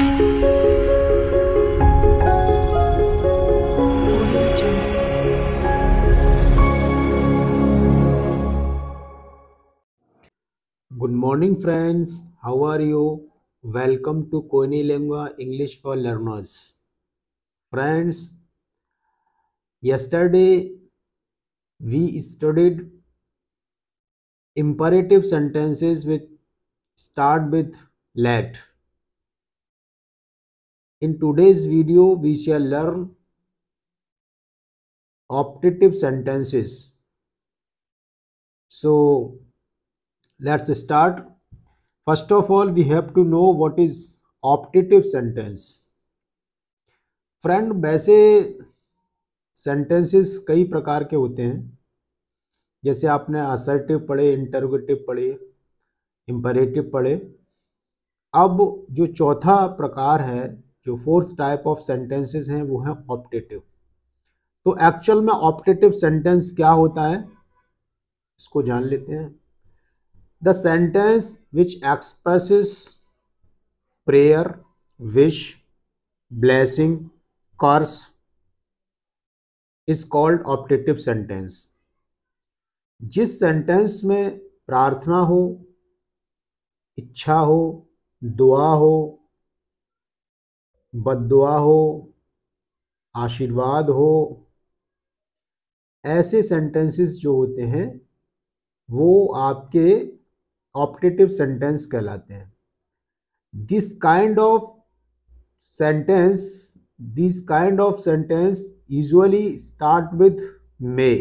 Good morning friends, how are you? Welcome to Konilingua English for Learners. Friends, yesterday we studied imperative sentences which start with let In today's video, we shall learn optative sentences. So, let's start. First of all, we have to know what is optative sentence. friend वैसे sentences कई प्रकार के होते हैं जैसे आपने assertive पढ़े interrogative पढ़े imperative पढ़े अब जो चौथा प्रकार है जो फोर्थ टाइप ऑफ सेंटेंसेस हैं वो है ऑप्टेटिव तो एक्चुअल में ऑप्टेटिव सेंटेंस क्या होता है इसको जान लेते हैं the sentence which expresses prayer wish blessing curse is called optative sentence जिस सेंटेंस में प्रार्थना हो इच्छा हो दुआ हो बददुआ हो आशीर्वाद हो ऐसे सेंटेंसेस जो होते हैं वो आपके ऑप्टेटिव सेंटेंस कहलाते हैं this kind of sentence this kind of sentence usually start with may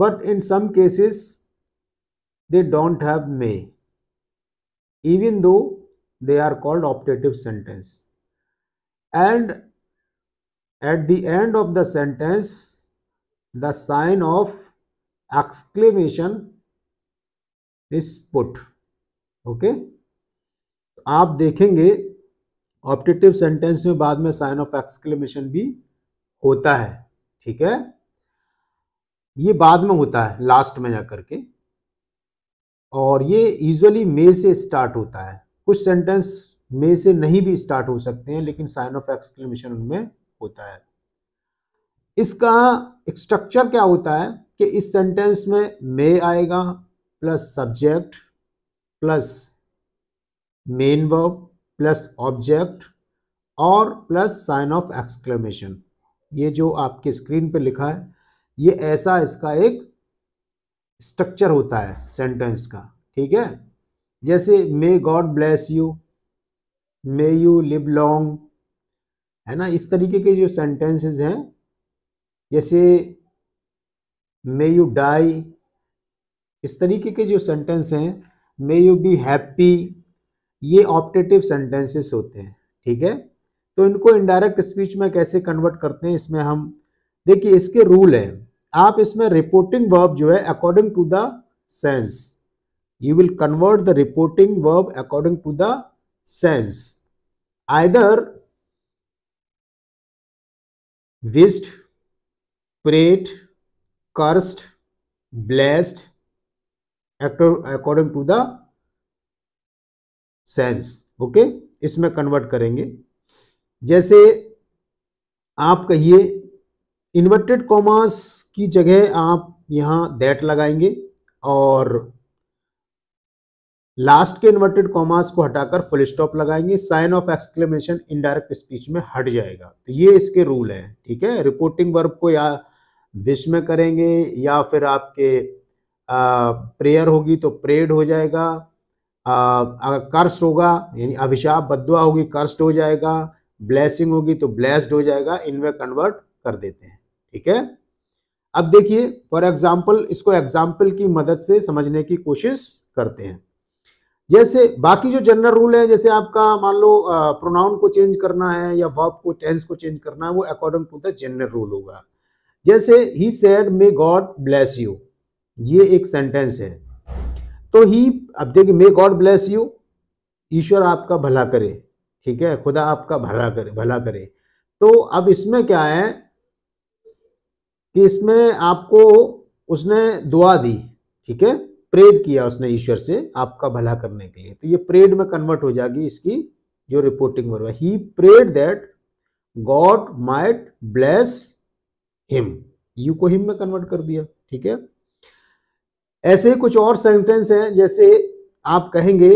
but in some cases they don't have may even though they are called optative sentence and at the end of the sentence the sign of exclamation is put okay आप देखेंगे optative sentence में बाद में sign of exclamation भी होता है ठीक है ये बाद में होता है लास्ट में जाकर के और ये यूजली मे से स्टार्ट होता है कुछ सेंटेंस में से नहीं भी स्टार्ट हो सकते हैं लेकिन साइन ऑफ एक्सक्लेमेशन उनमें होता है इसका स्ट्रक्चर क्या होता है कि इस सेंटेंस में मे आएगा plus subject plus main verb plus object और प्लस साइन ऑफ एक्सक्लेमेशन ये जो आपके स्क्रीन पे लिखा है ये ऐसा इसका एक स्ट्रक्चर होता है सेंटेंस का ठीक है जैसे may God bless you may you live long है ना इस तरीके के जो सेंटेंसेस हैं जैसे मे यू डाई इस तरीके के जो सेंटेंस हैं मे यू बी हैप्पी ये ऑप्टेटिव सेंटेंसेस होते हैं ठीक है तो इनको इनडायरेक्ट स्पीच में कैसे कन्वर्ट करते हैं इसमें हम देखिए इसके रूल हैं आप इसमें रिपोर्टिंग वर्ब जो है according to the sense you will convert the reporting verb according to the sense. Either wished, prayed, cursed, blessed, according to the sense. okay? इसमें convert करेंगे जैसे आप कहिए inverted commas की जगह आप यहाँ that लगाएंगे और लास्ट के इन्वर्टेड कॉमास को हटाकर फुल स्टॉप लगाएंगे sign of exclamation indirect speech में हट जाएगा तो ये इसके रूल है ठीक है रिपोर्टिंग वर्ब को या विश में करेंगे या फिर आपके प्रेयर होगी तो प्रेड हो जाएगा अगर कर्स होगा यानी अभिशाप बदवा होगी कर्स्ट हो जाएगा ब्लेसिंग होगी तो ब्लेस्ड हो जाएगा इनमें कन्वर्ट कर देते हैं ठीक है अब देखिए फॉर एग्जाम्पल इसको एग्जाम्पल की मदद से समझने की कोशिश करते हैं जैसे बाकी जो जनरल रूल है जैसे आपका मान लो प्रोनाउन को चेंज करना है या वर्ब को टेंस को चेंज करना है वो according to the general rule होगा जैसे ही said may God bless you ये एक सेंटेंस है तो ही अब देखिए मे गॉड ब्लेस यू ईश्वर आपका भला करे ठीक है खुदा आपका भला करे भला करे तो अब इसमें क्या है कि इसमें आपको उसने दुआ दी ठीक है प्रेड किया उसने ईश्वर से आपका भला करने के लिए तो ये प्रेड में कन्वर्ट हो जाएगी इसकी जो reporting verb he prayed that God might bless him you को हिम में कन्वर्ट कर दिया ठीक है ऐसे कुछ और सेंटेंस हैं जैसे आप कहेंगे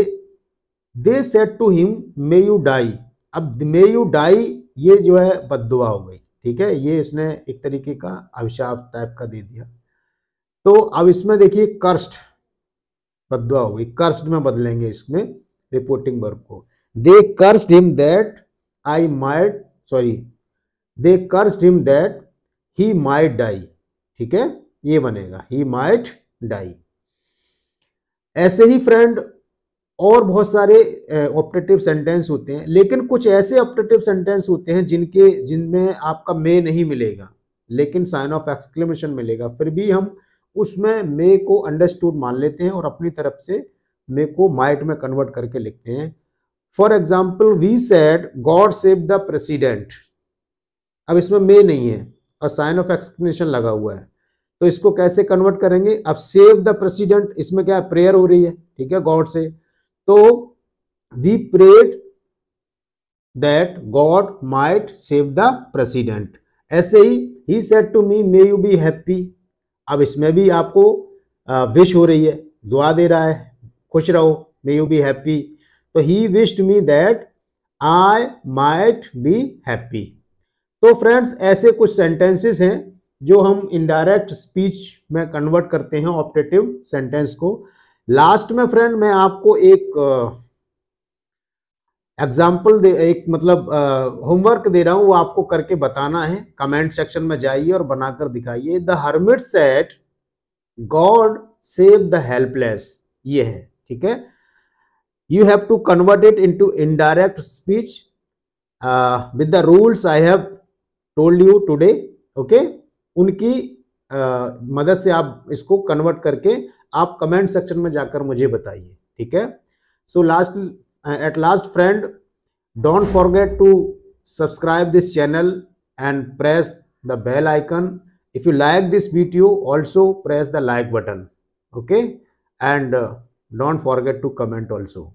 they said to him may you die अब मे यू डाई ये जो है बदुआ हो गई ठीक है ये इसने एक तरीके का अभिशाप टाइप का दे दिया तो अब इसमें देखिए कर्स्ट कद्वा हो गई कर्स्ड में बदलेंगे इसमें रिपोर्टिंग वर्ब को they cursed him that I might sorry they cursed him that he might die ठीक है ये बनेगा ही माइट डाई ऐसे ही फ्रेंड और बहुत सारे ऑप्टेटिव सेंटेंस होते हैं लेकिन कुछ ऐसे ऑप्टेटिव सेंटेंस होते हैं जिनके जिनमें आपका मे नहीं मिलेगा लेकिन साइन ऑफ एक्सक्लेमेशन मिलेगा फिर भी हम उसमें मे को अंडरस्टूड मान लेते हैं और अपनी तरफ से मे को माइट में कन्वर्ट करके लिखते हैं for example we said God save the president अब इसमें मे नहीं है और साइन ऑफ एक्सप्लेनेशन लगा हुआ है तो इसको कैसे कन्वर्ट करेंगे अब सेव द प्रेसिडेंट इसमें क्या है प्रेयर हो रही है ठीक है गॉड से तो we prayed that God might save the president ऐसे ही he said to me may you be happy अब इसमें भी आपको विश हो रही है दुआ दे रहा है खुश रहो मे यू बी हैप्पी तो he wished me that I might be happy तो फ्रेंड्स ऐसे कुछ सेंटेंसेस हैं जो हम इनडायरेक्ट स्पीच में कन्वर्ट करते हैं ऑप्टेटिव सेंटेंस को लास्ट में फ्रेंड मैं आपको एक एग्जाम्पल दे एक मतलब होमवर्क दे रहा हूँ वो आपको करके बताना है कमेंट सेक्शन में जाइए और बनाकर दिखाइए the hermit said God save the helpless ये है ठीक है you have to convert it into indirect speech with the rules I have told you today okay उनकी uh, मदद से आप इसको कन्वर्ट करके आप कमेंट सेक्शन में जाकर मुझे बताइए ठीक है so last at last friend don't forget to subscribe this channel and press the bell icon if you like this video also press the like button okay and uh, don't forget to comment also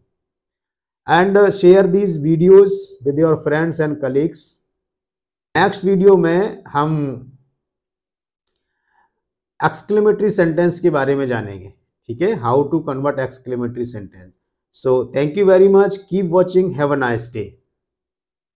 and uh, share these videos with your friends and colleagues next video में हम exclamatory sentence के बारे में जानेंगे ठीक है how to convert exclamatory sentence So thank you very much. Keep watching. Have a nice day.